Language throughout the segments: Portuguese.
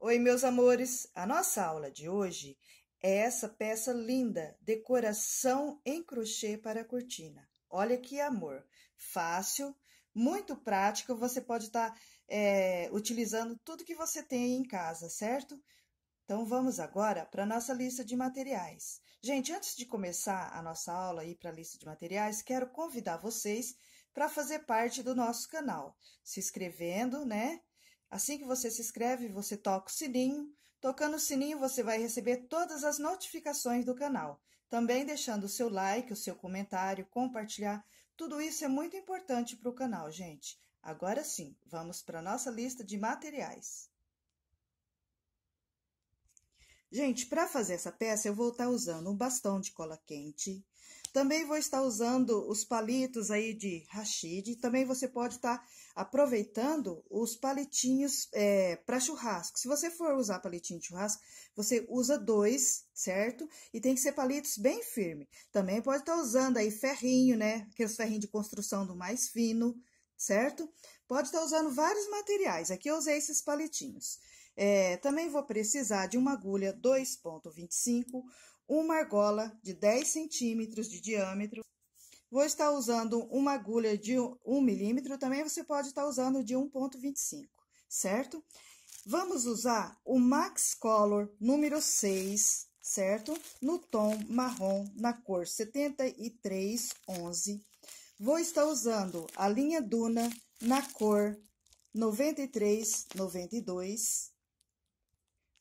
Oi, meus amores! A nossa aula de hoje é essa peça linda, decoração em crochê para a cortina. Olha que amor! Fácil, muito prático, você pode estar tá, é, utilizando tudo que você tem em casa, certo? Então, vamos agora para a nossa lista de materiais. Gente, antes de começar a nossa aula e para a lista de materiais, quero convidar vocês para fazer parte do nosso canal, se inscrevendo, né? Assim que você se inscreve, você toca o sininho. Tocando o sininho, você vai receber todas as notificações do canal. Também deixando o seu like, o seu comentário, compartilhar. Tudo isso é muito importante para o canal, gente. Agora sim, vamos para a nossa lista de materiais. Gente, para fazer essa peça, eu vou estar tá usando um bastão de cola quente, também vou estar usando os palitos aí de rachide. Também você pode estar aproveitando os palitinhos é, para churrasco. Se você for usar palitinho de churrasco, você usa dois, certo? E tem que ser palitos bem firme. Também pode estar usando aí ferrinho, né? Aqueles ferrinhos de construção do mais fino, certo? Pode estar usando vários materiais. Aqui eu usei esses palitinhos. É, também vou precisar de uma agulha 2.25, uma argola de 10 centímetros de diâmetro. Vou estar usando uma agulha de 1 milímetro, também você pode estar usando de 1.25, certo? Vamos usar o Max Color número 6, certo? No tom marrom, na cor 7311. Vou estar usando a linha Duna na cor 9392,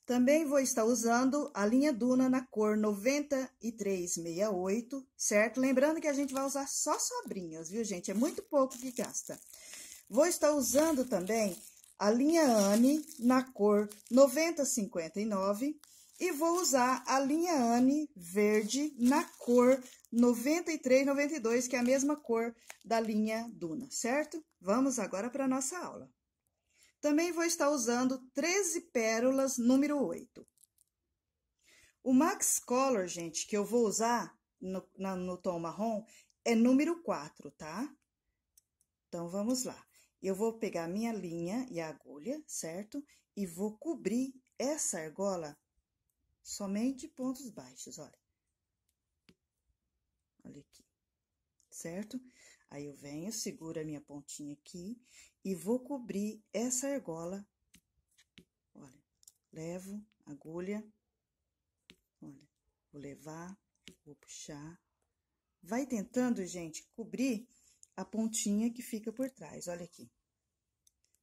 também vou estar usando a linha Duna na cor 9368, certo? Lembrando que a gente vai usar só sobrinhas, viu, gente? É muito pouco que gasta. Vou estar usando também a linha Anne na cor 9059 e vou usar a linha Anne verde na cor 9392, que é a mesma cor da linha Duna, certo? Vamos agora para a nossa aula. Também vou estar usando 13 pérolas número 8. O Max Color, gente, que eu vou usar no, na, no tom marrom, é número 4, tá? Então, vamos lá. Eu vou pegar minha linha e a agulha, certo? E vou cobrir essa argola somente pontos baixos, olha. Olha aqui, certo? Aí, eu venho, seguro a minha pontinha aqui e vou cobrir essa argola. Olha, levo agulha, olha, vou levar, vou puxar. Vai tentando, gente, cobrir a pontinha que fica por trás, olha aqui.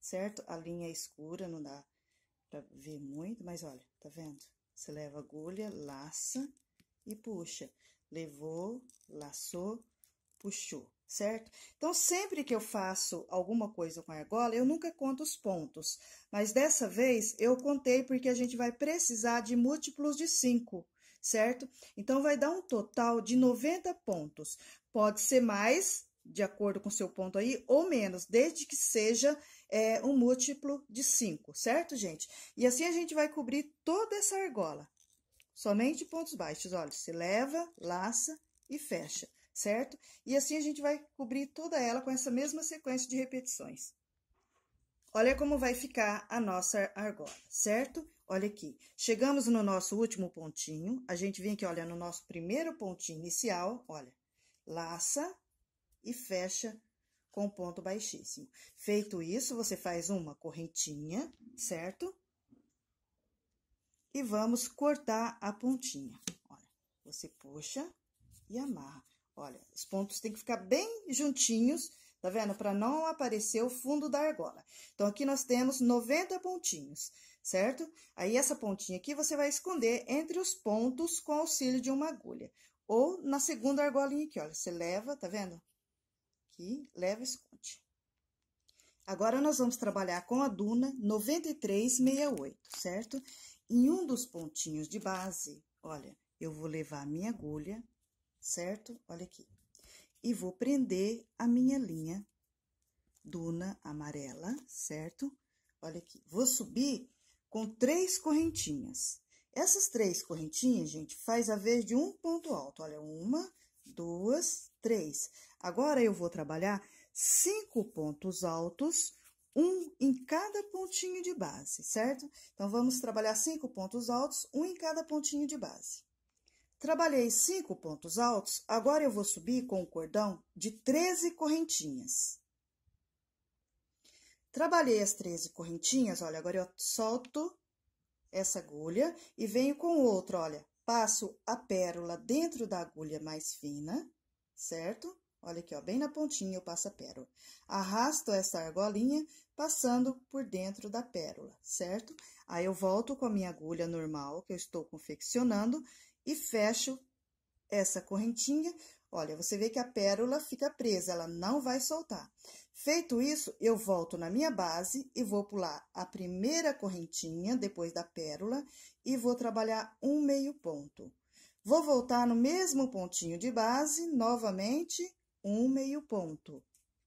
Certo? A linha é escura, não dá pra ver muito, mas olha, tá vendo? Você leva agulha, laça e puxa. Levou, laçou, puxou certo? Então, sempre que eu faço alguma coisa com a argola, eu nunca conto os pontos, mas dessa vez eu contei porque a gente vai precisar de múltiplos de 5, certo? Então, vai dar um total de 90 pontos. Pode ser mais, de acordo com o seu ponto aí, ou menos, desde que seja é, um múltiplo de 5, certo, gente? E assim a gente vai cobrir toda essa argola. Somente pontos baixos, olha, se leva, laça e fecha certo? E assim a gente vai cobrir toda ela com essa mesma sequência de repetições. Olha como vai ficar a nossa argola, certo? Olha aqui, chegamos no nosso último pontinho, a gente vem aqui, olha, no nosso primeiro pontinho inicial, olha, laça e fecha com ponto baixíssimo. Feito isso, você faz uma correntinha, certo? E vamos cortar a pontinha, olha, você puxa e amarra. Olha, os pontos têm que ficar bem juntinhos, tá vendo? Para não aparecer o fundo da argola. Então, aqui nós temos 90 pontinhos, certo? Aí, essa pontinha aqui você vai esconder entre os pontos com auxílio de uma agulha. Ou na segunda argolinha aqui, olha, você leva, tá vendo? Aqui, leva e esconde. Agora, nós vamos trabalhar com a duna 9368, certo? Em um dos pontinhos de base, olha, eu vou levar a minha agulha, certo? Olha aqui. E vou prender a minha linha duna amarela, certo? Olha aqui. Vou subir com três correntinhas. Essas três correntinhas, gente, faz a vez de um ponto alto. Olha, uma, duas, três. Agora, eu vou trabalhar cinco pontos altos, um em cada pontinho de base, certo? Então, vamos trabalhar cinco pontos altos, um em cada pontinho de base. Trabalhei cinco pontos altos, agora eu vou subir com o um cordão de 13 correntinhas. Trabalhei as 13 correntinhas, olha, agora eu solto essa agulha e venho com outro, olha. Passo a pérola dentro da agulha mais fina, certo? Olha aqui, ó, bem na pontinha eu passo a pérola. Arrasto essa argolinha passando por dentro da pérola, certo? Aí eu volto com a minha agulha normal que eu estou confeccionando e fecho essa correntinha. Olha, você vê que a pérola fica presa, ela não vai soltar. Feito isso, eu volto na minha base e vou pular a primeira correntinha depois da pérola e vou trabalhar um meio ponto. Vou voltar no mesmo pontinho de base, novamente, um meio ponto.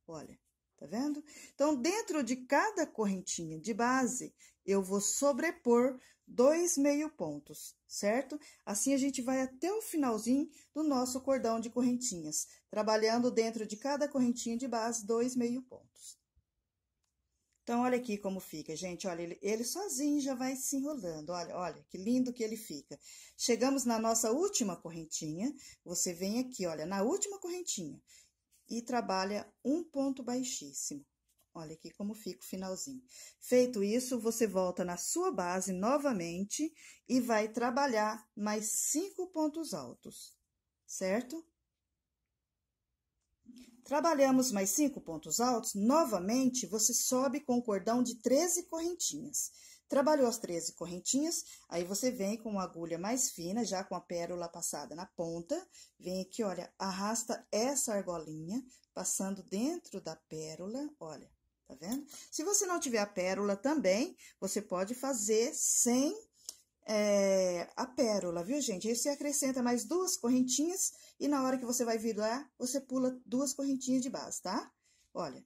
Olha, tá vendo? Então, dentro de cada correntinha de base, eu vou sobrepor dois meio pontos certo? Assim a gente vai até o finalzinho do nosso cordão de correntinhas, trabalhando dentro de cada correntinha de base dois meio pontos. Então, olha aqui como fica, gente. Olha, ele, ele sozinho já vai se enrolando. Olha, olha, que lindo que ele fica. Chegamos na nossa última correntinha. Você vem aqui, olha, na última correntinha. E trabalha um ponto baixíssimo. Olha aqui como fica o finalzinho. Feito isso, você volta na sua base novamente e vai trabalhar mais cinco pontos altos, certo? Trabalhamos mais cinco pontos altos, novamente você sobe com o cordão de 13 correntinhas. Trabalhou as 13 correntinhas, aí você vem com uma agulha mais fina, já com a pérola passada na ponta, vem aqui, olha, arrasta essa argolinha, passando dentro da pérola, olha, tá vendo? Se você não tiver a pérola também, você pode fazer sem é, a pérola, viu, gente? Aí você acrescenta mais duas correntinhas e na hora que você vai lá, você pula duas correntinhas de base, tá? Olha,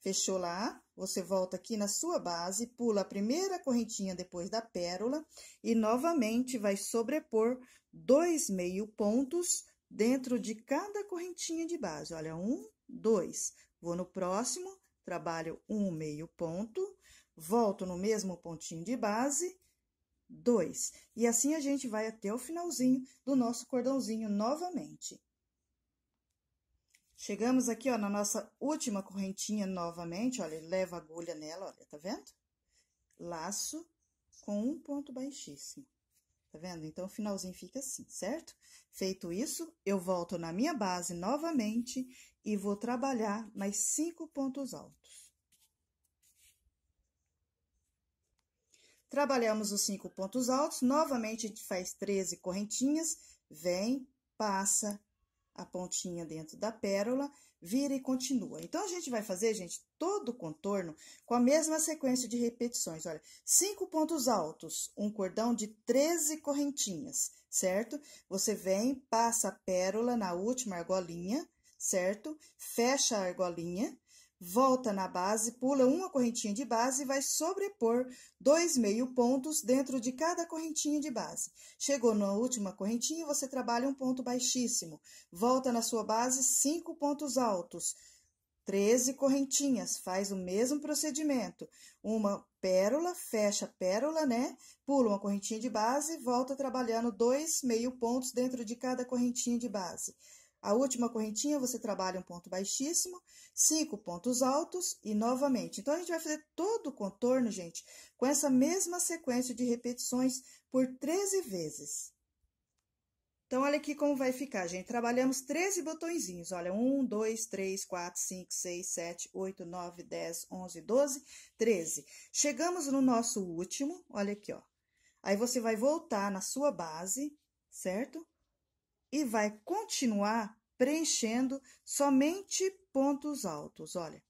fechou lá, você volta aqui na sua base, pula a primeira correntinha depois da pérola e novamente vai sobrepor dois meio pontos dentro de cada correntinha de base. Olha, um, dois. Vou no próximo, trabalho um meio ponto, volto no mesmo pontinho de base, dois. E assim a gente vai até o finalzinho do nosso cordãozinho novamente. Chegamos aqui, ó, na nossa última correntinha novamente, olha, leva a agulha nela, olha, tá vendo? Laço com um ponto baixíssimo, tá vendo? Então, o finalzinho fica assim, certo? Feito isso, eu volto na minha base novamente e vou trabalhar mais cinco pontos altos. Trabalhamos os cinco pontos altos, novamente a gente faz 13 correntinhas, vem, passa a pontinha dentro da pérola, vira e continua. Então, a gente vai fazer, gente, todo o contorno com a mesma sequência de repetições. Olha, cinco pontos altos, um cordão de 13 correntinhas, certo? Você vem, passa a pérola na última argolinha, certo? Fecha a argolinha, volta na base, pula uma correntinha de base e vai sobrepor dois meio pontos dentro de cada correntinha de base. Chegou na última correntinha, você trabalha um ponto baixíssimo. Volta na sua base, cinco pontos altos. 13 correntinhas, faz o mesmo procedimento. Uma pérola, fecha a pérola, né? Pula uma correntinha de base, volta trabalhando dois meio pontos dentro de cada correntinha de base. A última correntinha você trabalha um ponto baixíssimo, cinco pontos altos e novamente. Então, a gente vai fazer todo o contorno, gente, com essa mesma sequência de repetições por 13 vezes. Então, olha aqui como vai ficar, gente. Trabalhamos 13 botõezinhos, olha, 1, 2, 3, 4, 5, 6, 7, 8, 9, 10, 11, 12, 13. Chegamos no nosso último, olha aqui, ó. Aí, você vai voltar na sua base, certo? e vai continuar preenchendo somente pontos altos. Olha,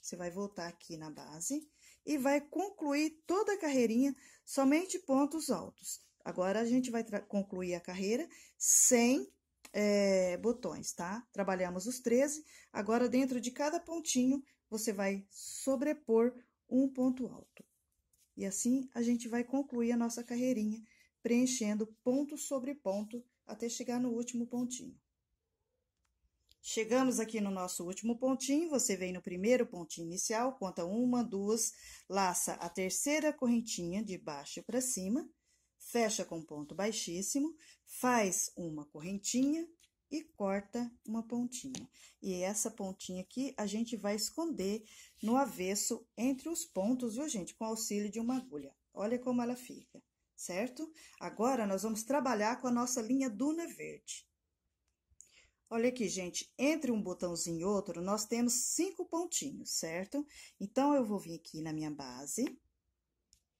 você vai voltar aqui na base e vai concluir toda a carreirinha somente pontos altos. Agora, a gente vai concluir a carreira sem é, botões, tá? Trabalhamos os 13. Agora, dentro de cada pontinho, você vai sobrepor um ponto alto. E assim, a gente vai concluir a nossa carreirinha preenchendo ponto sobre ponto até chegar no último pontinho. Chegamos aqui no nosso último pontinho, você vem no primeiro pontinho inicial, conta uma, duas, laça a terceira correntinha de baixo para cima, fecha com ponto baixíssimo, faz uma correntinha e corta uma pontinha. E essa pontinha aqui a gente vai esconder no avesso entre os pontos, viu, gente? Com auxílio de uma agulha. Olha como ela fica certo? Agora nós vamos trabalhar com a nossa linha Duna Verde. Olha aqui, gente, entre um botãozinho e outro, nós temos cinco pontinhos, certo? Então, eu vou vir aqui na minha base,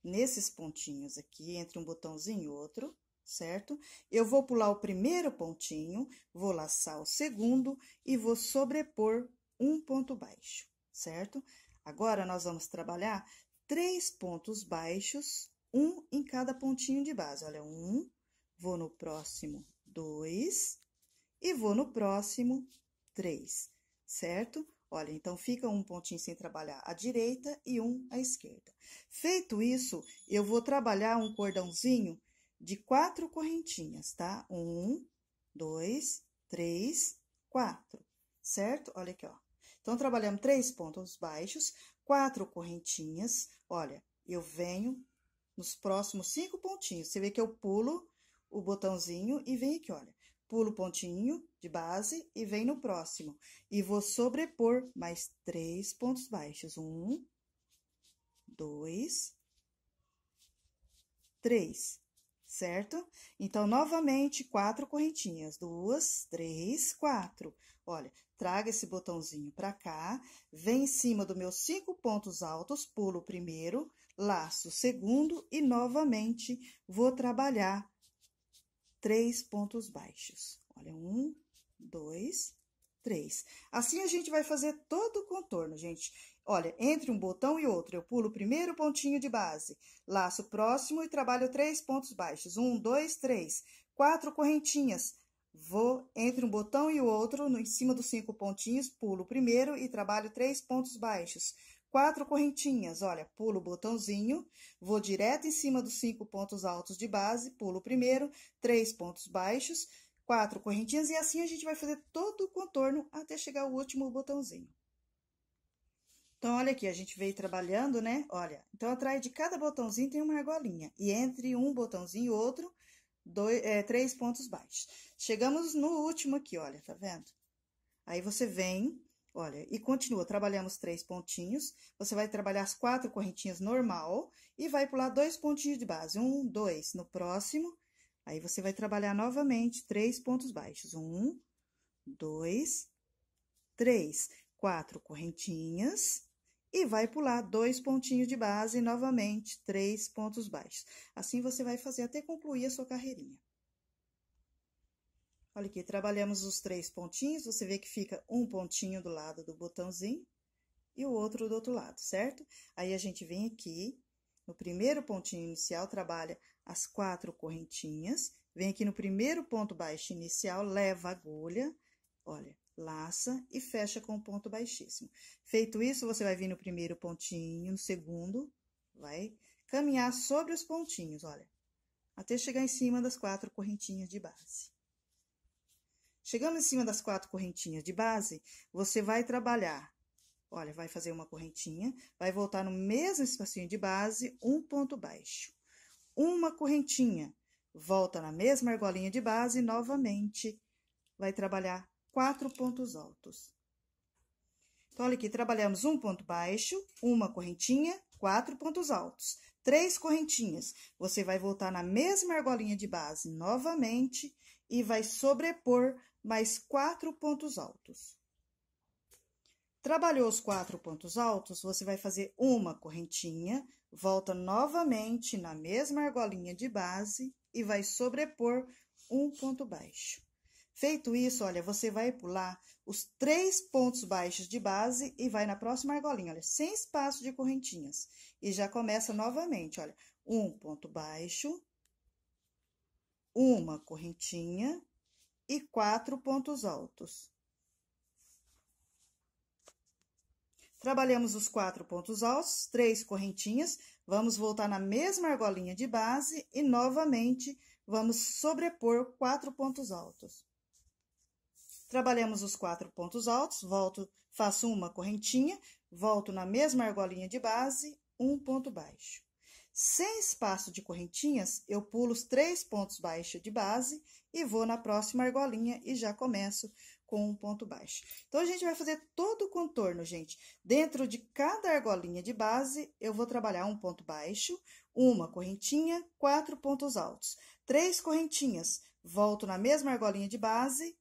nesses pontinhos aqui, entre um botãozinho e outro, certo? Eu vou pular o primeiro pontinho, vou laçar o segundo e vou sobrepor um ponto baixo, certo? Agora, nós vamos trabalhar três pontos baixos um em cada pontinho de base. Olha, um, vou no próximo, dois, e vou no próximo, três, certo? Olha, então fica um pontinho sem trabalhar à direita e um à esquerda. Feito isso, eu vou trabalhar um cordãozinho de quatro correntinhas, tá? Um, dois, três, quatro, certo? Olha aqui, ó. Então, trabalhamos três pontos baixos, quatro correntinhas. Olha, eu venho, nos próximos cinco pontinhos. Você vê que eu pulo o botãozinho e vem aqui, olha. Pulo o pontinho de base e vem no próximo. E vou sobrepor mais três pontos baixos. Um, dois, três, certo? Então, novamente, quatro correntinhas. Duas, três, quatro. Olha, traga esse botãozinho pra cá, vem em cima dos meus cinco pontos altos, pulo o primeiro, laço segundo e novamente vou trabalhar três pontos baixos. Olha, um, dois, três. Assim a gente vai fazer todo o contorno, gente. Olha, entre um botão e outro, eu pulo o primeiro pontinho de base, laço próximo e trabalho três pontos baixos. Um, dois, três, quatro correntinhas. Vou entre um botão e o outro, no, em cima dos cinco pontinhos, pulo o primeiro e trabalho três pontos baixos Quatro correntinhas, olha, pulo o botãozinho, vou direto em cima dos cinco pontos altos de base, pulo o primeiro, três pontos baixos, quatro correntinhas, e assim a gente vai fazer todo o contorno até chegar ao último botãozinho. Então, olha aqui, a gente veio trabalhando, né? Olha, então, atrás de cada botãozinho tem uma argolinha, e entre um botãozinho e outro, dois, é, três pontos baixos. Chegamos no último aqui, olha, tá vendo? Aí, você vem, Olha, e continua, trabalhamos três pontinhos, você vai trabalhar as quatro correntinhas normal e vai pular dois pontinhos de base, um, dois, no próximo, aí você vai trabalhar novamente três pontos baixos, um, dois, três, quatro correntinhas e vai pular dois pontinhos de base novamente, três pontos baixos. Assim você vai fazer até concluir a sua carreirinha. Olha aqui, trabalhamos os três pontinhos, você vê que fica um pontinho do lado do botãozinho e o outro do outro lado, certo? Aí a gente vem aqui, no primeiro pontinho inicial, trabalha as quatro correntinhas, vem aqui no primeiro ponto baixo inicial, leva a agulha, olha, laça e fecha com o ponto baixíssimo. Feito isso, você vai vir no primeiro pontinho, no segundo, vai caminhar sobre os pontinhos, olha, até chegar em cima das quatro correntinhas de base. Chegando em cima das quatro correntinhas de base, você vai trabalhar. Olha, vai fazer uma correntinha, vai voltar no mesmo espacinho de base, um ponto baixo. Uma correntinha, volta na mesma argolinha de base novamente, vai trabalhar quatro pontos altos. Então, olha aqui, trabalhamos um ponto baixo, uma correntinha, quatro pontos altos, três correntinhas. Você vai voltar na mesma argolinha de base novamente e vai sobrepor mais quatro pontos altos. Trabalhou os quatro pontos altos, você vai fazer uma correntinha, volta novamente na mesma argolinha de base e vai sobrepor um ponto baixo. Feito isso, olha, você vai pular os três pontos baixos de base e vai na próxima argolinha, olha, sem espaço de correntinhas. E já começa novamente, olha, um ponto baixo, uma correntinha, e quatro pontos altos. Trabalhamos os quatro pontos altos, três correntinhas, vamos voltar na mesma argolinha de base e novamente vamos sobrepor quatro pontos altos. Trabalhamos os quatro pontos altos, volto, faço uma correntinha, volto na mesma argolinha de base, um ponto baixo. Sem espaço de correntinhas, eu pulo os três pontos baixos de base e vou na próxima argolinha e já começo com um ponto baixo. Então, a gente vai fazer todo o contorno, gente. Dentro de cada argolinha de base, eu vou trabalhar um ponto baixo, uma correntinha, quatro pontos altos. Três correntinhas, volto na mesma argolinha de base,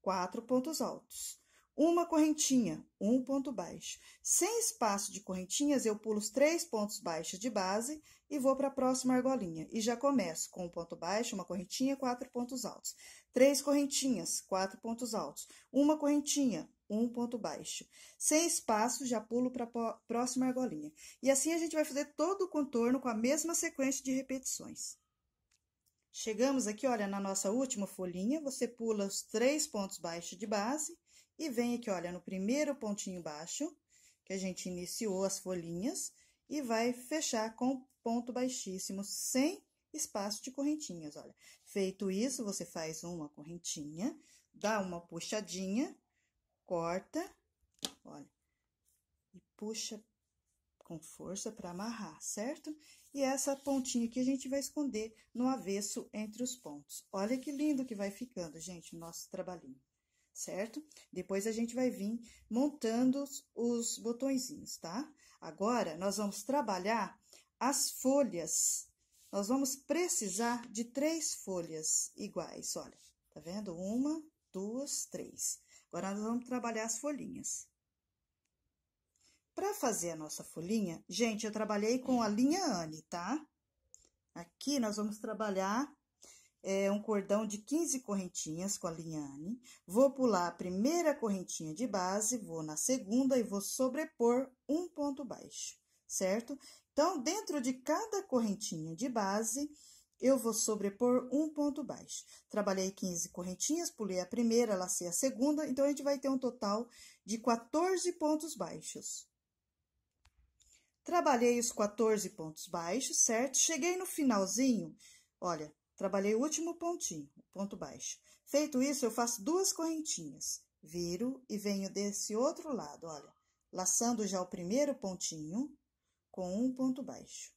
quatro pontos altos uma correntinha, um ponto baixo. Sem espaço de correntinhas, eu pulo os três pontos baixos de base e vou para a próxima argolinha. E já começo com um ponto baixo, uma correntinha, quatro pontos altos. Três correntinhas, quatro pontos altos. Uma correntinha, um ponto baixo. Sem espaço, já pulo para a próxima argolinha. E assim a gente vai fazer todo o contorno com a mesma sequência de repetições. Chegamos aqui, olha, na nossa última folhinha, você pula os três pontos baixos de base e vem aqui, olha, no primeiro pontinho baixo, que a gente iniciou as folhinhas, e vai fechar com ponto baixíssimo, sem espaço de correntinhas, olha. Feito isso, você faz uma correntinha, dá uma puxadinha, corta, olha, e puxa com força para amarrar, certo? E essa pontinha aqui a gente vai esconder no avesso entre os pontos. Olha que lindo que vai ficando, gente, o nosso trabalhinho certo? Depois a gente vai vir montando os botõezinhos, tá? Agora, nós vamos trabalhar as folhas. Nós vamos precisar de três folhas iguais, olha. Tá vendo? Uma, duas, três. Agora, nós vamos trabalhar as folhinhas. Para fazer a nossa folhinha, gente, eu trabalhei com a linha Anne, tá? Aqui, nós vamos trabalhar é, um cordão de 15 correntinhas com a linhane. Vou pular a primeira correntinha de base, vou na segunda e vou sobrepor um ponto baixo, certo? Então, dentro de cada correntinha de base, eu vou sobrepor um ponto baixo. Trabalhei 15 correntinhas, pulei a primeira, lacei a segunda, então a gente vai ter um total de 14 pontos baixos. Trabalhei os 14 pontos baixos, certo? Cheguei no finalzinho, olha, Trabalhei o último pontinho, o ponto baixo. Feito isso, eu faço duas correntinhas. Viro e venho desse outro lado, olha. Laçando já o primeiro pontinho com um ponto baixo.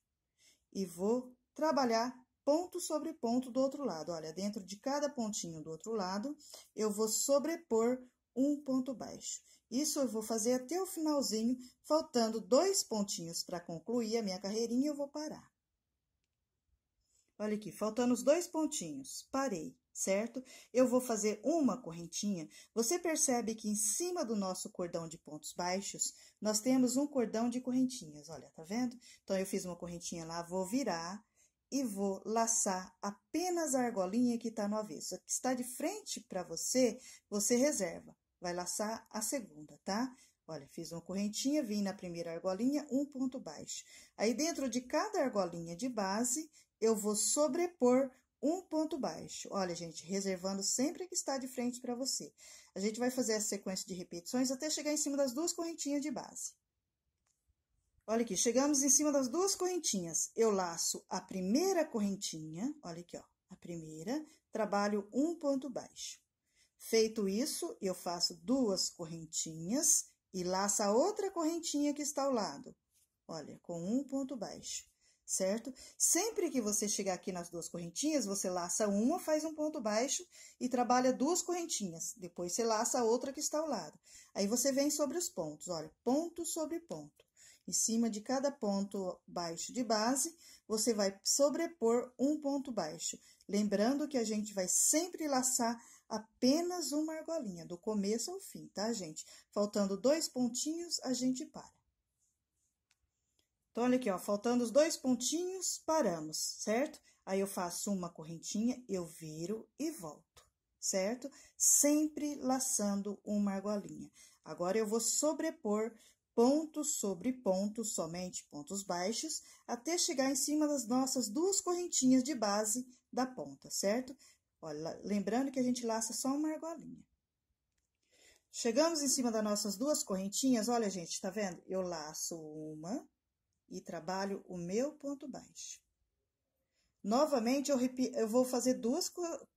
E vou trabalhar ponto sobre ponto do outro lado. Olha, dentro de cada pontinho do outro lado, eu vou sobrepor um ponto baixo. Isso eu vou fazer até o finalzinho, faltando dois pontinhos para concluir a minha carreirinha, eu vou parar. Olha aqui, faltando os dois pontinhos, parei, certo? Eu vou fazer uma correntinha. Você percebe que em cima do nosso cordão de pontos baixos, nós temos um cordão de correntinhas, olha, tá vendo? Então, eu fiz uma correntinha lá, vou virar e vou laçar apenas a argolinha que está no avesso. A que está de frente para você, você reserva, vai laçar a segunda, tá? Olha, fiz uma correntinha, vim na primeira argolinha, um ponto baixo. Aí, dentro de cada argolinha de base, eu vou sobrepor um ponto baixo. Olha, gente, reservando sempre que está de frente para você. A gente vai fazer essa sequência de repetições até chegar em cima das duas correntinhas de base. Olha aqui, chegamos em cima das duas correntinhas. Eu laço a primeira correntinha, olha aqui, ó, a primeira, trabalho um ponto baixo. Feito isso, eu faço duas correntinhas e laço a outra correntinha que está ao lado. Olha, com um ponto baixo certo? Sempre que você chegar aqui nas duas correntinhas, você laça uma, faz um ponto baixo e trabalha duas correntinhas. Depois você laça a outra que está ao lado. Aí você vem sobre os pontos, olha, ponto sobre ponto. Em cima de cada ponto baixo de base, você vai sobrepor um ponto baixo. Lembrando que a gente vai sempre laçar apenas uma argolinha, do começo ao fim, tá, gente? Faltando dois pontinhos, a gente para. Então, olha aqui, ó, faltando os dois pontinhos, paramos, certo? Aí, eu faço uma correntinha, eu viro e volto, certo? Sempre laçando uma argolinha. Agora, eu vou sobrepor ponto sobre ponto, somente pontos baixos, até chegar em cima das nossas duas correntinhas de base da ponta, certo? Olha, lembrando que a gente laça só uma argolinha. Chegamos em cima das nossas duas correntinhas, olha, gente, tá vendo? Eu laço uma, e trabalho o meu ponto baixo. Novamente, eu, eu vou fazer duas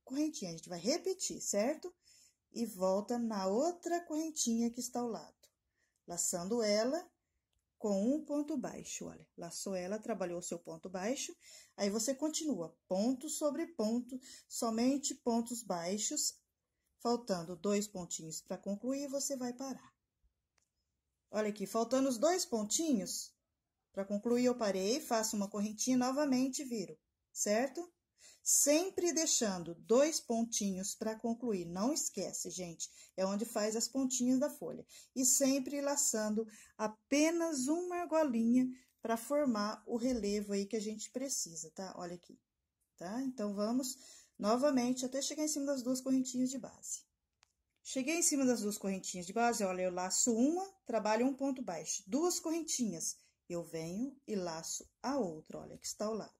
correntinhas, a gente vai repetir, certo? E volta na outra correntinha que está ao lado, laçando ela com um ponto baixo, olha. Laçou ela, trabalhou o seu ponto baixo, aí você continua ponto sobre ponto, somente pontos baixos, faltando dois pontinhos para concluir, você vai parar. Olha aqui, faltando os dois pontinhos, para concluir, eu parei, faço uma correntinha novamente viro, certo? Sempre deixando dois pontinhos para concluir, não esquece, gente, é onde faz as pontinhas da folha. E sempre laçando apenas uma argolinha para formar o relevo aí que a gente precisa, tá? Olha aqui, tá? Então, vamos novamente até chegar em cima das duas correntinhas de base. Cheguei em cima das duas correntinhas de base, olha, eu laço uma, trabalho um ponto baixo, duas correntinhas eu venho e laço a outra, olha, que está ao lado.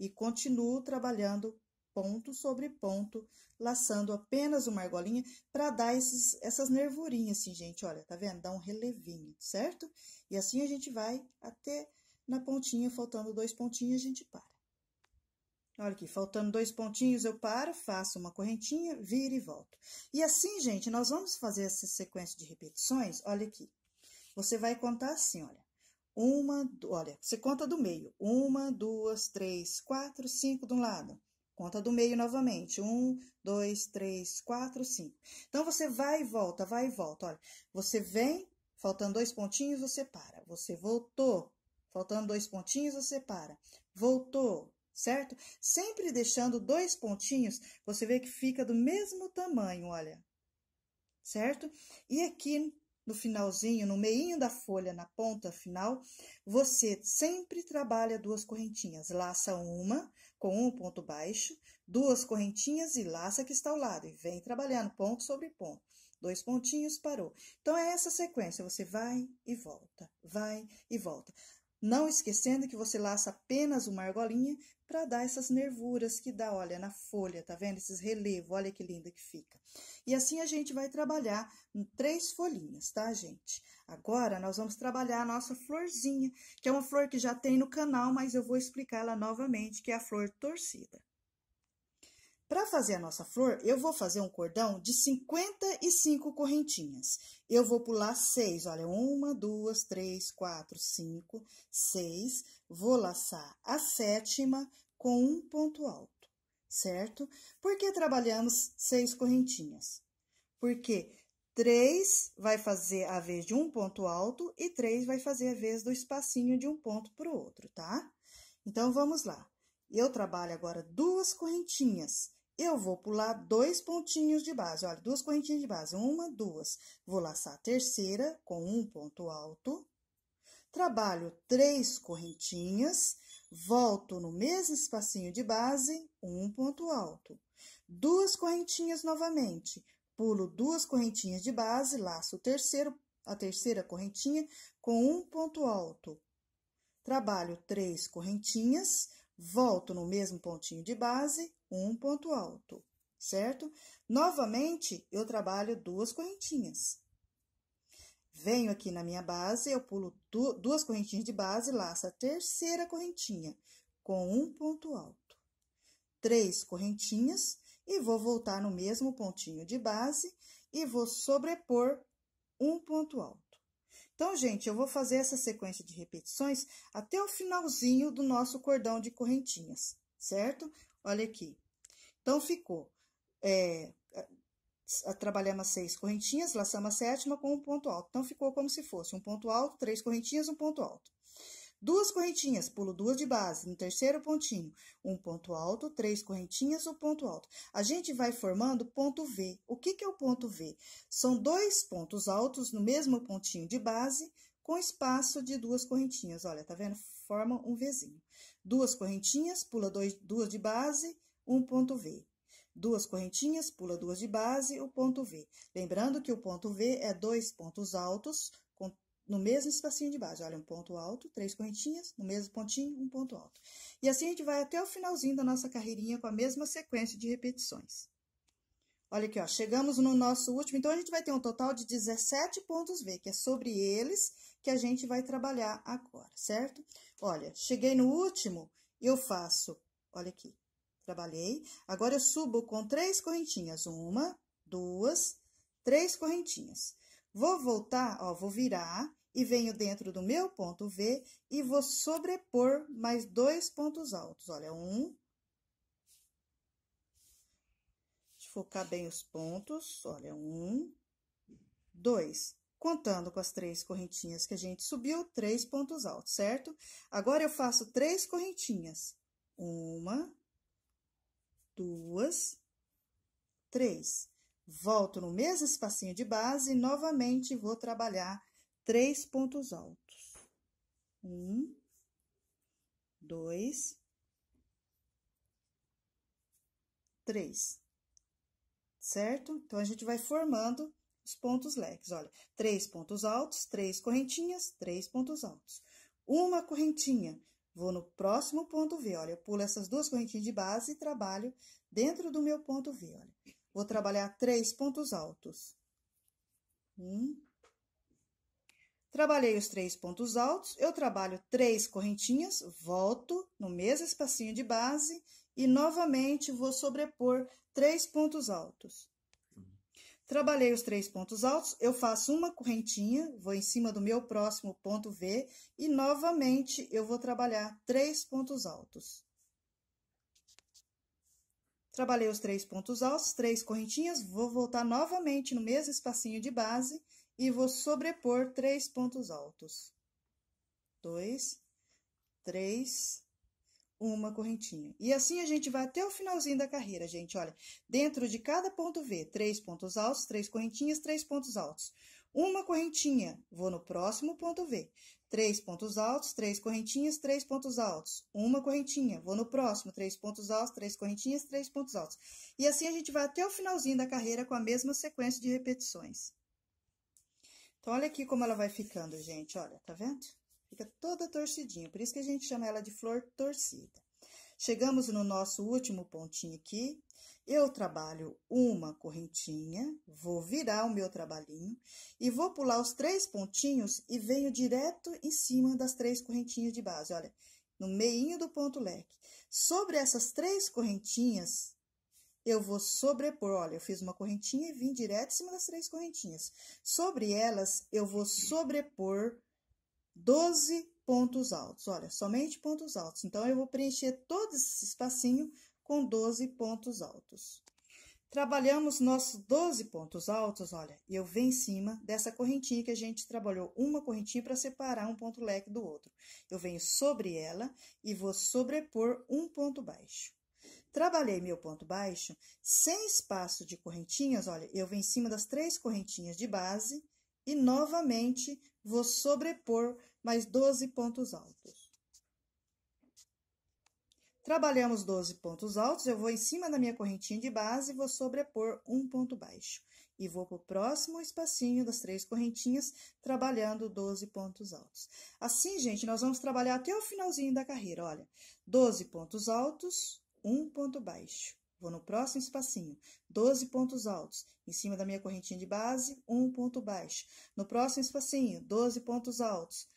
E continuo trabalhando ponto sobre ponto, laçando apenas uma argolinha para dar esses, essas nervurinhas assim, gente, olha, tá vendo? Dá um relevinho, certo? E assim a gente vai até na pontinha, faltando dois pontinhos, a gente para. Olha aqui, faltando dois pontinhos, eu paro, faço uma correntinha, viro e volto. E assim, gente, nós vamos fazer essa sequência de repetições, olha aqui. Você vai contar assim, olha. Uma, olha, você conta do meio. Uma, duas, três, quatro, cinco de um lado. Conta do meio novamente. Um, dois, três, quatro, cinco. Então, você vai e volta, vai e volta. Olha, você vem, faltando dois pontinhos, você para. Você voltou, faltando dois pontinhos, você para. Voltou, certo? Sempre deixando dois pontinhos, você vê que fica do mesmo tamanho, olha. Certo? E aqui no finalzinho, no meinho da folha, na ponta final, você sempre trabalha duas correntinhas. Laça uma com um ponto baixo, duas correntinhas e laça que está ao lado. E vem trabalhando ponto sobre ponto. Dois pontinhos, parou. Então, é essa sequência. Você vai e volta, vai e volta. Não esquecendo que você laça apenas uma argolinha para dar essas nervuras que dá, olha, na folha, tá vendo? Esses relevos, olha que linda que fica. E assim a gente vai trabalhar três folhinhas, tá, gente? Agora, nós vamos trabalhar a nossa florzinha, que é uma flor que já tem no canal, mas eu vou explicar ela novamente, que é a flor torcida. Para fazer a nossa flor, eu vou fazer um cordão de 55 correntinhas. Eu vou pular seis, olha, uma, duas, três, quatro, cinco, seis vou laçar a sétima com um ponto alto, certo? Porque trabalhamos seis correntinhas? Porque três vai fazer a vez de um ponto alto e três vai fazer a vez do espacinho de um ponto para o outro, tá? Então, vamos lá. Eu trabalho agora duas correntinhas. Eu vou pular dois pontinhos de base. Olha, duas correntinhas de base. Uma, duas. Vou laçar a terceira com um ponto alto, trabalho três correntinhas, volto no mesmo espacinho de base, um ponto alto. Duas correntinhas novamente, pulo duas correntinhas de base, laço o terceiro, a terceira correntinha com um ponto alto. Trabalho três correntinhas, volto no mesmo pontinho de base, um ponto alto, certo? Novamente, eu trabalho duas correntinhas. Venho aqui na minha base, eu pulo duas correntinhas de base, laço a terceira correntinha com um ponto alto. Três correntinhas e vou voltar no mesmo pontinho de base e vou sobrepor um ponto alto. Então, gente, eu vou fazer essa sequência de repetições até o finalzinho do nosso cordão de correntinhas, certo? Olha aqui. Então, ficou é, trabalhamos seis correntinhas, laçamos a sétima com um ponto alto. Então, ficou como se fosse um ponto alto, três correntinhas, um ponto alto. Duas correntinhas, pulo duas de base, no terceiro pontinho, um ponto alto, três correntinhas, um ponto alto. A gente vai formando ponto V. O que, que é o ponto V? São dois pontos altos no mesmo pontinho de base, com espaço de duas correntinhas. Olha, tá vendo? Forma um Vzinho. Duas correntinhas, pula dois, duas de base, um ponto V duas correntinhas, pula duas de base, o ponto V. Lembrando que o ponto V é dois pontos altos com, no mesmo espacinho de base. Olha, um ponto alto, três correntinhas, no mesmo pontinho, um ponto alto. E assim a gente vai até o finalzinho da nossa carreirinha com a mesma sequência de repetições. Olha aqui, ó, chegamos no nosso último, então a gente vai ter um total de 17 pontos V, que é sobre eles que a gente vai trabalhar agora, certo? Olha, cheguei no último, eu faço, olha aqui, Trabalhei. Agora eu subo com três correntinhas. Uma, duas, três correntinhas. Vou voltar, ó, vou virar e venho dentro do meu ponto V e vou sobrepor mais dois pontos altos. Olha, um. Deixa eu focar bem os pontos. Olha, um, dois. Contando com as três correntinhas que a gente subiu, três pontos altos, certo? Agora, eu faço três correntinhas. Uma, duas, três. Volto no mesmo espacinho de base e novamente vou trabalhar três pontos altos. Um, dois, três. Certo? Então, a gente vai formando os pontos leques. Olha, três pontos altos, três correntinhas, três pontos altos. Uma correntinha, Vou no próximo ponto V, olha, eu pulo essas duas correntinhas de base e trabalho dentro do meu ponto V, olha. Vou trabalhar três pontos altos. Um. Trabalhei os três pontos altos, eu trabalho três correntinhas, volto no mesmo espacinho de base e novamente vou sobrepor três pontos altos. Trabalhei os três pontos altos, eu faço uma correntinha, vou em cima do meu próximo ponto V e novamente eu vou trabalhar três pontos altos. Trabalhei os três pontos altos, três correntinhas, vou voltar novamente no mesmo espacinho de base e vou sobrepor três pontos altos. Dois, três, uma correntinha. E assim a gente vai até o finalzinho da carreira, gente. Olha, dentro de cada ponto V, três pontos altos, três correntinhas, três pontos altos. Uma correntinha, vou no próximo ponto V. Três pontos altos, três correntinhas, três pontos altos. Uma correntinha, vou no próximo, três pontos altos, três correntinhas, três pontos altos. E assim a gente vai até o finalzinho da carreira com a mesma sequência de repetições. Então, olha aqui como ela vai ficando, gente. Olha, tá vendo? Fica toda torcidinha, por isso que a gente chama ela de flor torcida. Chegamos no nosso último pontinho aqui. Eu trabalho uma correntinha, vou virar o meu trabalhinho e vou pular os três pontinhos e venho direto em cima das três correntinhas de base. Olha, no meinho do ponto leque. Sobre essas três correntinhas, eu vou sobrepor. Olha, eu fiz uma correntinha e vim direto em cima das três correntinhas. Sobre elas, eu vou sobrepor 12 pontos altos. Olha, somente pontos altos. Então, eu vou preencher todo esse espacinho com 12 pontos altos. Trabalhamos nossos 12 pontos altos, olha, eu venho em cima dessa correntinha que a gente trabalhou uma correntinha para separar um ponto leque do outro. Eu venho sobre ela e vou sobrepor um ponto baixo. Trabalhei meu ponto baixo, sem espaço de correntinhas, olha, eu venho em cima das três correntinhas de base e novamente vou sobrepor mais 12 pontos altos. Trabalhamos 12 pontos altos, eu vou em cima da minha correntinha de base e vou sobrepor um ponto baixo. E vou para o próximo espacinho das três correntinhas, trabalhando 12 pontos altos. Assim, gente, nós vamos trabalhar até o finalzinho da carreira, olha. 12 pontos altos, um ponto baixo. Vou no próximo espacinho, 12 pontos altos. Em cima da minha correntinha de base, um ponto baixo. No próximo espacinho, 12 pontos altos.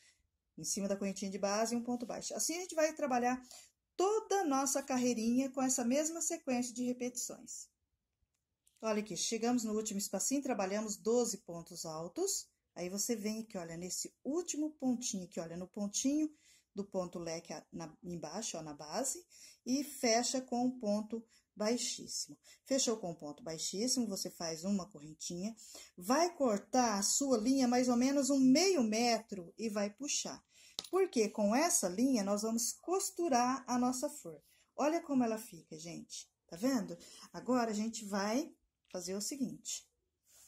Em cima da correntinha de base, um ponto baixo. Assim a gente vai trabalhar toda a nossa carreirinha com essa mesma sequência de repetições. Olha aqui, chegamos no último espacinho, trabalhamos 12 pontos altos. Aí você vem aqui, olha, nesse último pontinho aqui, olha, no pontinho do ponto leque na, embaixo, ó, na base, e fecha com o ponto baixíssimo. Fechou com ponto baixíssimo, você faz uma correntinha, vai cortar a sua linha mais ou menos um meio metro e vai puxar. Porque com essa linha nós vamos costurar a nossa flor. Olha como ela fica, gente. Tá vendo? Agora a gente vai fazer o seguinte.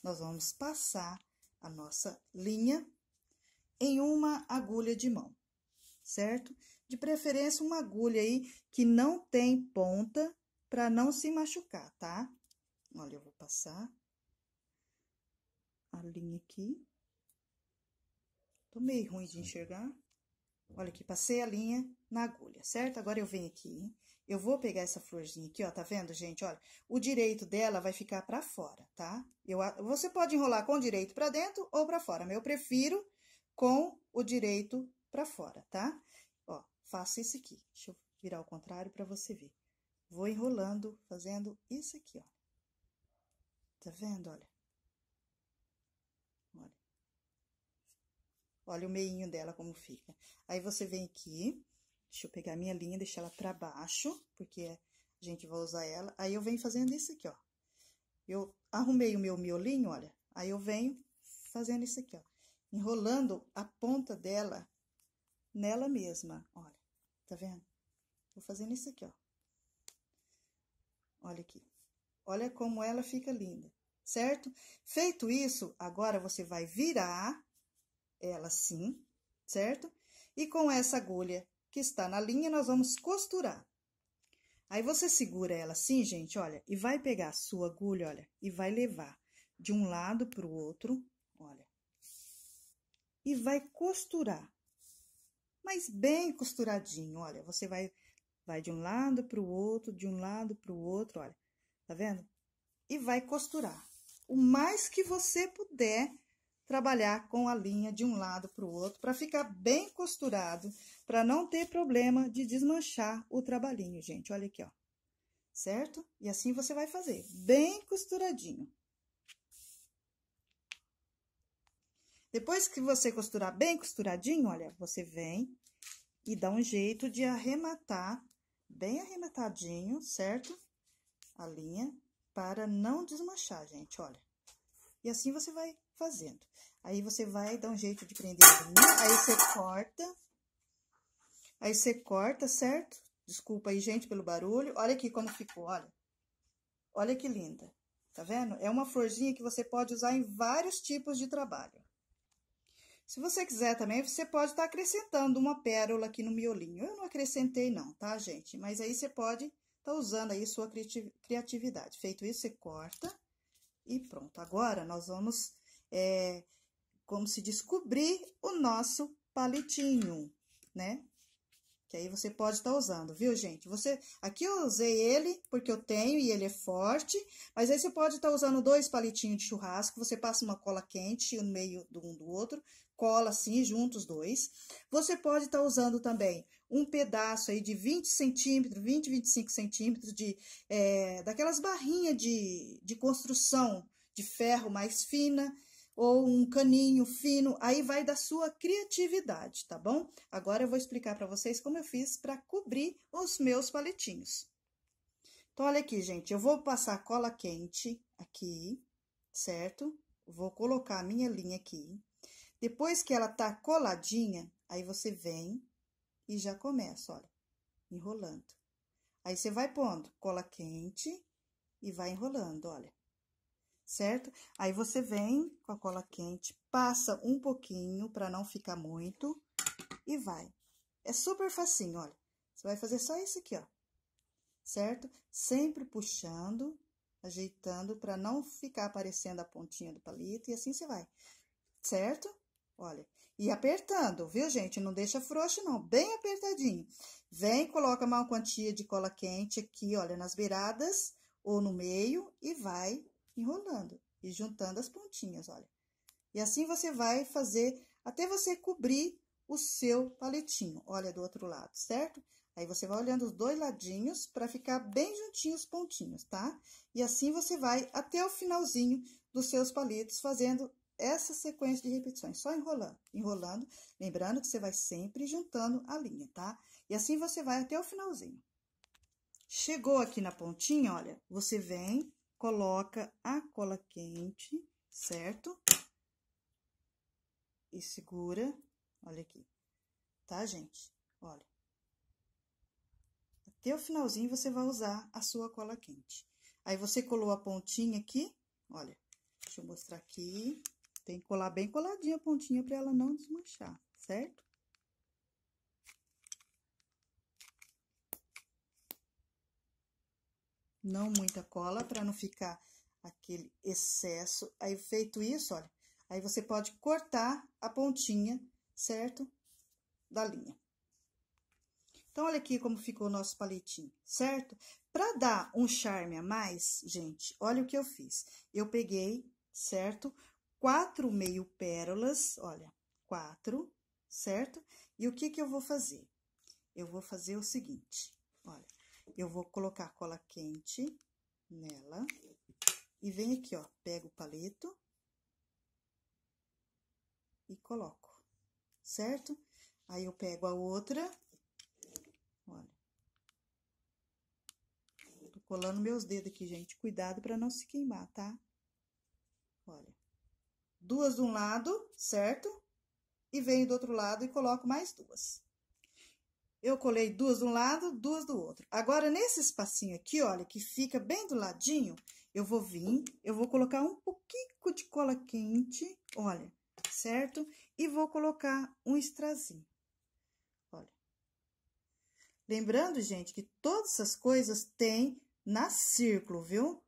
Nós vamos passar a nossa linha em uma agulha de mão, certo? De preferência uma agulha aí que não tem ponta para não se machucar, tá? Olha, eu vou passar a linha aqui. Tô meio ruim de enxergar. Olha aqui, passei a linha na agulha, certo? Agora eu venho aqui, eu vou pegar essa florzinha aqui, ó, tá vendo, gente? Olha, o direito dela vai ficar pra fora, tá? Eu, você pode enrolar com o direito pra dentro ou pra fora, mas eu prefiro com o direito pra fora, tá? Ó, faço esse aqui. Deixa eu virar ao contrário pra você ver. Vou enrolando, fazendo isso aqui, ó. Tá vendo? Olha. Olha. Olha o meinho dela como fica. Aí, você vem aqui, deixa eu pegar minha linha, deixar ela pra baixo, porque a gente vai usar ela. Aí, eu venho fazendo isso aqui, ó. Eu arrumei o meu miolinho, olha. Aí, eu venho fazendo isso aqui, ó. Enrolando a ponta dela nela mesma, olha. Tá vendo? Vou fazendo isso aqui, ó. Olha aqui. Olha como ela fica linda, certo? Feito isso, agora você vai virar ela assim, certo? E com essa agulha que está na linha, nós vamos costurar. Aí você segura ela assim, gente, olha, e vai pegar a sua agulha, olha, e vai levar de um lado para o outro, olha. E vai costurar. Mas bem costuradinho, olha, você vai Vai de um lado para o outro, de um lado para o outro, olha, tá vendo? E vai costurar. O mais que você puder trabalhar com a linha de um lado para o outro, para ficar bem costurado, para não ter problema de desmanchar o trabalhinho, gente. Olha aqui, ó. Certo? E assim você vai fazer, bem costuradinho. Depois que você costurar bem costuradinho, olha, você vem e dá um jeito de arrematar bem arrematadinho, certo? A linha para não desmanchar, gente, olha. E assim você vai fazendo. Aí você vai dar um jeito de prender a linha, aí você corta. Aí você corta, certo? Desculpa aí, gente, pelo barulho. Olha aqui como ficou, olha. Olha que linda. Tá vendo? É uma florzinha que você pode usar em vários tipos de trabalho. Se você quiser também, você pode estar tá acrescentando uma pérola aqui no miolinho. Eu não acrescentei não, tá, gente? Mas aí você pode estar tá usando aí sua criatividade. Feito isso, você corta e pronto. Agora, nós vamos, é, como se descobrir o nosso palitinho, né? Que aí você pode estar tá usando, viu, gente? Você, aqui eu usei ele, porque eu tenho e ele é forte, mas aí você pode estar tá usando dois palitinhos de churrasco, você passa uma cola quente no meio do um do outro, cola assim juntos dois. Você pode estar tá usando também um pedaço aí de 20 centímetros, 20, 25 centímetros de é, daquelas barrinhas de, de construção de ferro mais fina ou um caninho fino, aí vai da sua criatividade, tá bom? Agora eu vou explicar para vocês como eu fiz para cobrir os meus paletinhos. Então, olha aqui, gente, eu vou passar cola quente aqui, certo? Vou colocar a minha linha aqui, depois que ela tá coladinha, aí você vem e já começa, olha, enrolando. Aí você vai pondo cola quente e vai enrolando, olha. Certo? Aí você vem com a cola quente, passa um pouquinho para não ficar muito e vai. É super facinho, olha. Você vai fazer só isso aqui, ó. Certo? Sempre puxando, ajeitando para não ficar aparecendo a pontinha do palito e assim você vai. Certo? Olha, e apertando, viu, gente? Não deixa frouxo, não, bem apertadinho. Vem, coloca uma quantia de cola quente aqui, olha, nas beiradas ou no meio e vai enrolando e juntando as pontinhas, olha. E assim você vai fazer até você cobrir o seu palitinho, olha, do outro lado, certo? Aí você vai olhando os dois ladinhos para ficar bem juntinhos os pontinhos, tá? E assim você vai até o finalzinho dos seus palitos, fazendo essa sequência de repetições, só enrolando, enrolando, lembrando que você vai sempre juntando a linha, tá? E assim você vai até o finalzinho. Chegou aqui na pontinha, olha, você vem, coloca a cola quente, certo? E segura, olha aqui, tá, gente? Olha. Até o finalzinho você vai usar a sua cola quente. Aí você colou a pontinha aqui, olha, deixa eu mostrar aqui. Tem que colar bem coladinha a pontinha para ela não desmanchar, certo? Não muita cola para não ficar aquele excesso. Aí, feito isso, olha, aí você pode cortar a pontinha, certo? Da linha. Então, olha aqui como ficou o nosso palitinho, certo? Para dar um charme a mais, gente, olha o que eu fiz. Eu peguei, certo? quatro meio pérolas, olha, quatro, certo? E o que que eu vou fazer? Eu vou fazer o seguinte, olha, eu vou colocar cola quente nela e vem aqui, ó, pego o palito e coloco, certo? Aí eu pego a outra, olha, tô colando meus dedos aqui, gente, cuidado para não se queimar, tá? duas de um lado, certo? E venho do outro lado e coloco mais duas. Eu colei duas de um lado, duas do outro. Agora, nesse espacinho aqui, olha, que fica bem do ladinho, eu vou vir, eu vou colocar um pouquinho de cola quente, olha, certo? E vou colocar um extrazinho, olha. Lembrando, gente, que todas essas coisas tem na Círculo, viu?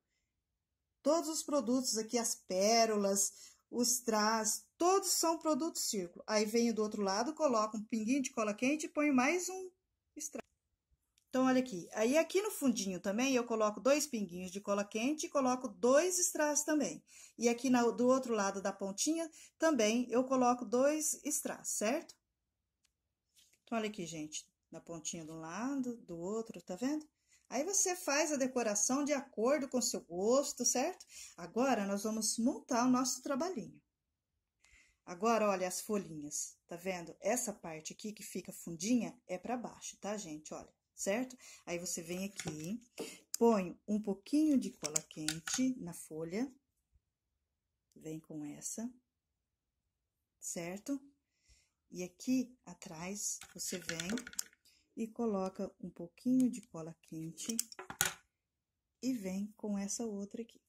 Todos os produtos aqui, as pérolas, os trás, todos são produto círculo. Aí venho do outro lado, coloco um pinguinho de cola quente e ponho mais um extrato. Então, olha aqui. Aí, aqui no fundinho também, eu coloco dois pinguinhos de cola quente e coloco dois strass também. E aqui na, do outro lado da pontinha, também eu coloco dois strass, certo? Então, olha aqui, gente. Na pontinha do lado, do outro, tá vendo? Aí você faz a decoração de acordo com seu gosto, certo? Agora nós vamos montar o nosso trabalhinho. Agora, olha as folhinhas, tá vendo? Essa parte aqui que fica fundinha é para baixo, tá, gente? Olha, certo? Aí você vem aqui, põe um pouquinho de cola quente na folha, vem com essa, certo? E aqui atrás você vem e coloca um pouquinho de cola quente e vem com essa outra aqui.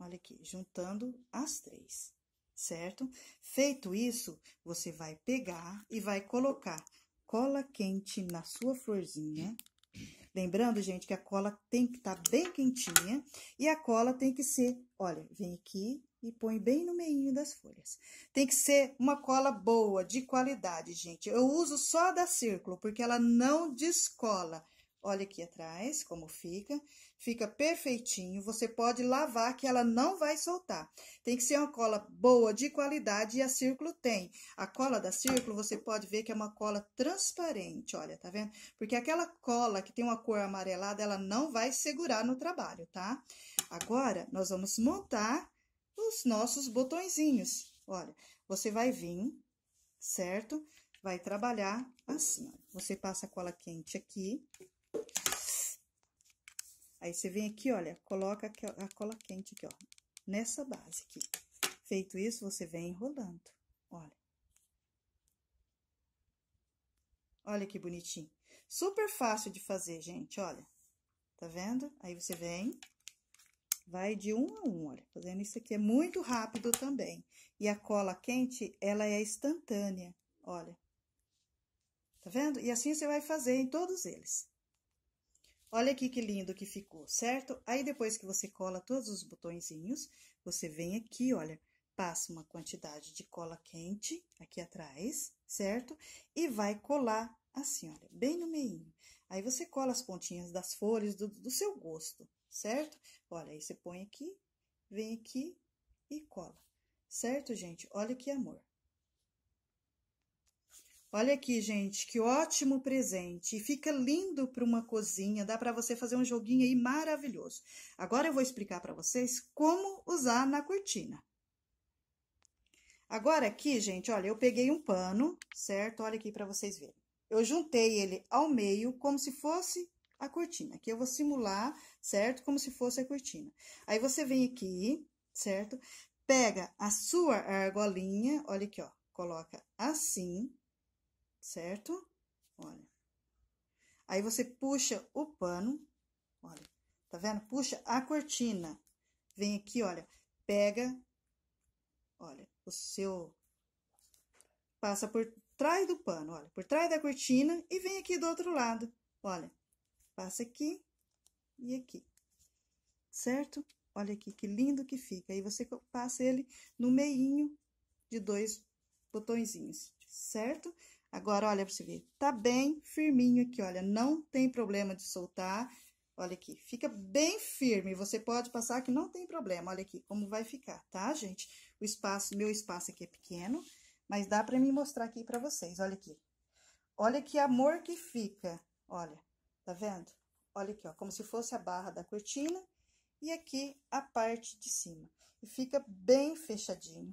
Olha aqui, juntando as três, certo? Feito isso, você vai pegar e vai colocar cola quente na sua florzinha. Lembrando, gente, que a cola tem que estar tá bem quentinha e a cola tem que ser, olha, vem aqui e põe bem no meio das folhas. Tem que ser uma cola boa, de qualidade, gente. Eu uso só da Círculo, porque ela não descola. Olha aqui atrás como fica. Fica perfeitinho. Você pode lavar que ela não vai soltar. Tem que ser uma cola boa, de qualidade, e a Círculo tem. A cola da Círculo, você pode ver que é uma cola transparente, olha, tá vendo? Porque aquela cola que tem uma cor amarelada, ela não vai segurar no trabalho, tá? Agora, nós vamos montar os nossos botõezinhos. Olha, você vai vir, certo? Vai trabalhar assim, ó. Você passa a cola quente aqui. Aí, você vem aqui, olha, coloca a cola quente aqui, ó, nessa base aqui. Feito isso, você vem enrolando, olha. Olha que bonitinho. Super fácil de fazer, gente, olha. Tá vendo? Aí, você vem, Vai de um a um, olha, fazendo isso aqui é muito rápido também. E a cola quente, ela é instantânea, olha. Tá vendo? E assim você vai fazer em todos eles. Olha aqui que lindo que ficou, certo? Aí, depois que você cola todos os botõezinhos, você vem aqui, olha, passa uma quantidade de cola quente aqui atrás, certo? E vai colar assim, olha, bem no meio. Aí, você cola as pontinhas das flores do, do seu gosto certo? Olha, aí você põe aqui, vem aqui e cola, certo, gente? Olha que amor. Olha aqui, gente, que ótimo presente. E fica lindo para uma cozinha, dá para você fazer um joguinho aí maravilhoso. Agora eu vou explicar para vocês como usar na cortina. Agora aqui, gente, olha, eu peguei um pano, certo? Olha aqui para vocês verem. Eu juntei ele ao meio como se fosse a cortina. Aqui eu vou simular, certo? Como se fosse a cortina. Aí você vem aqui, certo? Pega a sua argolinha, olha aqui, ó. Coloca assim, certo? Olha. Aí você puxa o pano, olha. Tá vendo? Puxa a cortina. Vem aqui, olha. Pega, olha, o seu... Passa por trás do pano, olha. Por trás da cortina e vem aqui do outro lado, olha. Passa aqui e aqui, certo? Olha aqui que lindo que fica. Aí você passa ele no meinho de dois botõezinhos, certo? Agora, olha pra você ver, tá bem firminho aqui, olha, não tem problema de soltar. Olha aqui, fica bem firme, você pode passar que não tem problema, olha aqui como vai ficar, tá, gente? O espaço, meu espaço aqui é pequeno, mas dá pra me mostrar aqui pra vocês, olha aqui. Olha que amor que fica, olha. Tá vendo? Olha aqui, ó, como se fosse a barra da cortina e aqui a parte de cima. E fica bem fechadinho.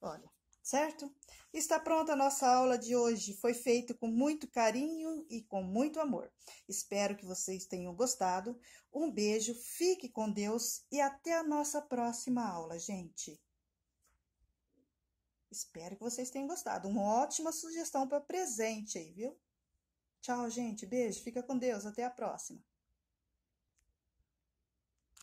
Olha, certo? Está pronta a nossa aula de hoje. Foi feito com muito carinho e com muito amor. Espero que vocês tenham gostado. Um beijo, fique com Deus e até a nossa próxima aula, gente. Espero que vocês tenham gostado. Uma ótima sugestão para presente aí, viu? Tchau, gente. Beijo. Fica com Deus. Até a próxima.